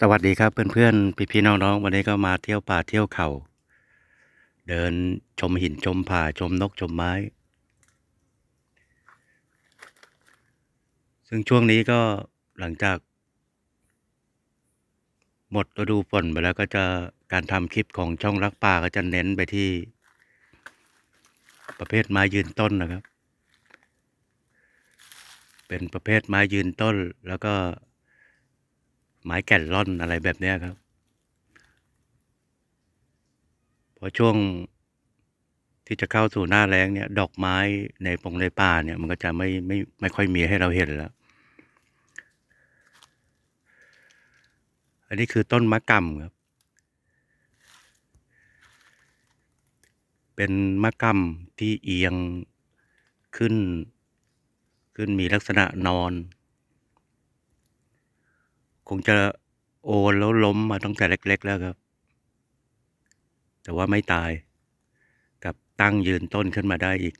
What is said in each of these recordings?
สวัสดีครับเพื่อนๆพี่ๆน้องๆ วันนี้ก็มาเที่ยวป่าเที่ยวเขาเดินชมหินชมผาชมนกชมไม้ ซึ่งช่วงนี้ก็หลังจาก หมดฤดูฝนไปแล้วก็จะการทำคลิปของช่องรักป่าก็จะเน้นไปที่ ประเภทไม้ยืนต้นนะครับ เป็นประเภทไม้ยืนต้นแล้วก็ไม้แก่นล่อนอะไรแบบนี้ครับ พอช่วงที่จะเข้าสู่หน้าแรงเนี่ย ดอกไม้ในปงในป่าเนี่ย มันก็จะไม่ไม่ไม่ค่อยมีให้เราเห็นแล้ว อันนี้คือต้นมะกำครับ เป็นมะกำที่เอียงขึ้น ขึ้นมีลักษณะนอนคงจะโอนแล้วล้มมาตั้งแต่เล็ก ๆ แล้วครับ แต่ว่าไม่ตาย กับตั้งยืนต้นขึ้นมาได้อีก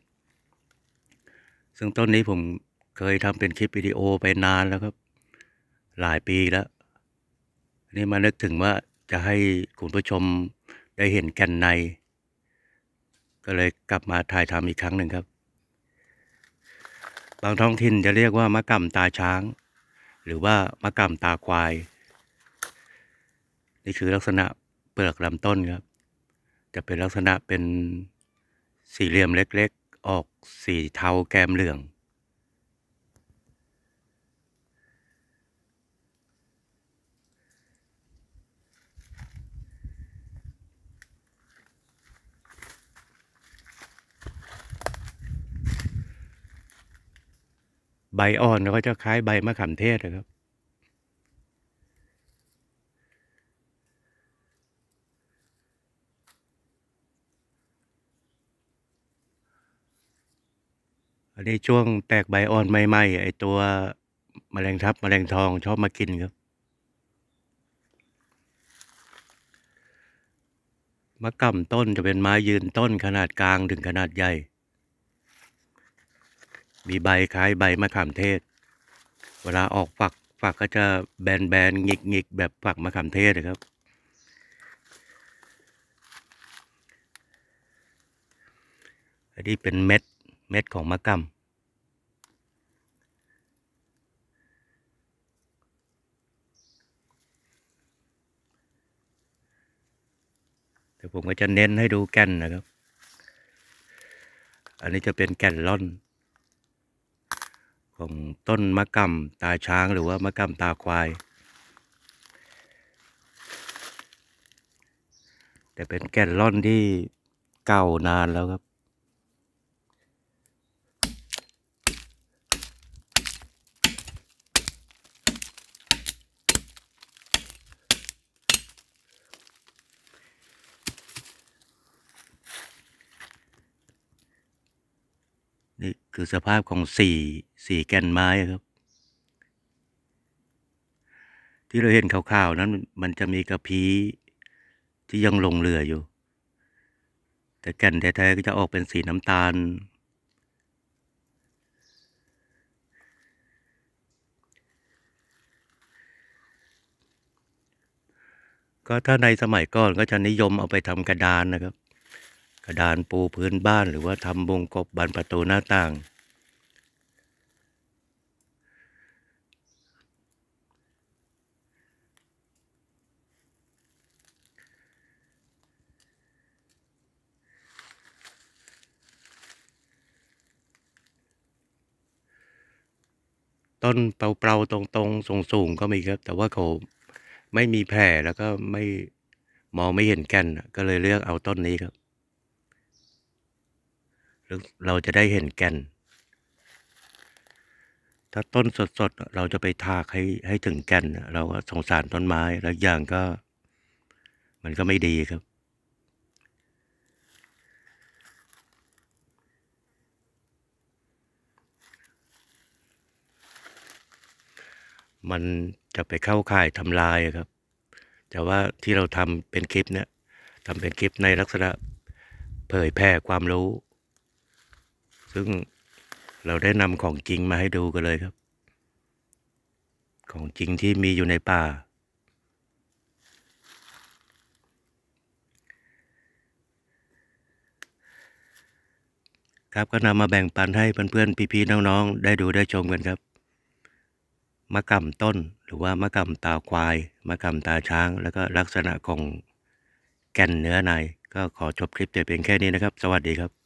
ซึ่งต้นนี้ผมเคยทำเป็นคลิปวิดีโอไปนานแล้วครับ หลายปีแล้ว นี่มานึกถึงว่าจะให้คุณผู้ชมได้เห็นแก่นใน ก็เลยกลับมาถ่ายทำอีกครั้งหนึ่งครับ บางท้องถิ่นจะเรียกว่ามะกำตาช้างหรือว่ามะกำตาควาย นี่คือลักษณะเปลือกลำต้นครับจะเป็นลักษณะเป็นสี่เหลี่ยมเล็กๆ ออกสีเทาแกมเหลืองใบอ่อนก็จะคล้ายใบมะขามเทศนะครับ อันนี้ช่วงแตกใบอ่อนใหม่ๆ ไอตัวมแมลงทับมแมลงทองชอบมากินครับ มะกำต้นจะเป็นไม้ยืนต้นขนาดกลางถึงขนาดใหญ่มีใบคล้ายใบมะขามเทศ เวลาออกฝักฝักก็จะแบน ๆหงิก ๆ แบบฝักมะขามเทศนะครับ อันนี้เป็นเม็ดเม็ดของมะกำแต่ผมก็จะเน้นให้ดูแก่นนะครับ อันนี้จะเป็นแก่นล่อนของต้นมะกำตาช้างหรือว่ามะกำตาควาย แต่เป็นแก่นล่อนที่เก่านานแล้วครับคือสภาพของสี่สี่แก่นไม้ครับ ที่เราเห็นขาวๆนั้น มันจะมีกระพี้ที่ยังลงเหลืออยู่ แต่แก่นแท้ๆ ก็จะออกเป็นสีน้ำตาล ก็ถ้าในสมัยก่อน ก็จะนิยมเอาไปทำกระดานนะครับกระดานปูพื้นบ้านหรือว่าทำบงกบบานประตูหน้าต่าง ต้นเปล่าๆตรงๆสูงๆก็มีครับ แต่ว่าเขาไม่มีแผลแล้วก็ไม่มองไม่เห็นแก่นก็เลยเลือกเอาต้นนี้ครับเราจะได้เห็นแก่น ถ้าต้นสดๆ เราจะไปทากให้ให้ถึงแก่นเราก็สงสารต้นไม้ แล้วอย่างก็มันก็ไม่ดีครับ มันจะไปเข้าข่ายทำลายครับ แต่ว่าที่เราทำเป็นคลิปเนี่ย ทำเป็นคลิปในลักษณะเผยแพร่ความรู้ซึ่งเราได้นำของจริงมาให้ดูกันเลยครับ ของจริงที่มีอยู่ในป่า ครับก็นำมาแบ่งปันให้เพื่อนๆ พี่ๆน้องๆ ได้ดูได้ชมกันครับ มะกำต้นหรือว่ามะกำตาควายมะกำตาช้าง แล้วก็ลักษณะของแก่นเนื้อในก็ขอจบคลิปแต่เพียงแค่นี้นะครับ สวัสดีครับ